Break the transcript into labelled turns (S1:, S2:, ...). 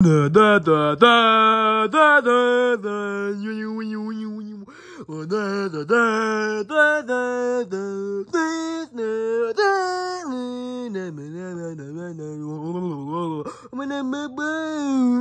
S1: Da da da da da da da you you you you
S2: you da da da da da da da da da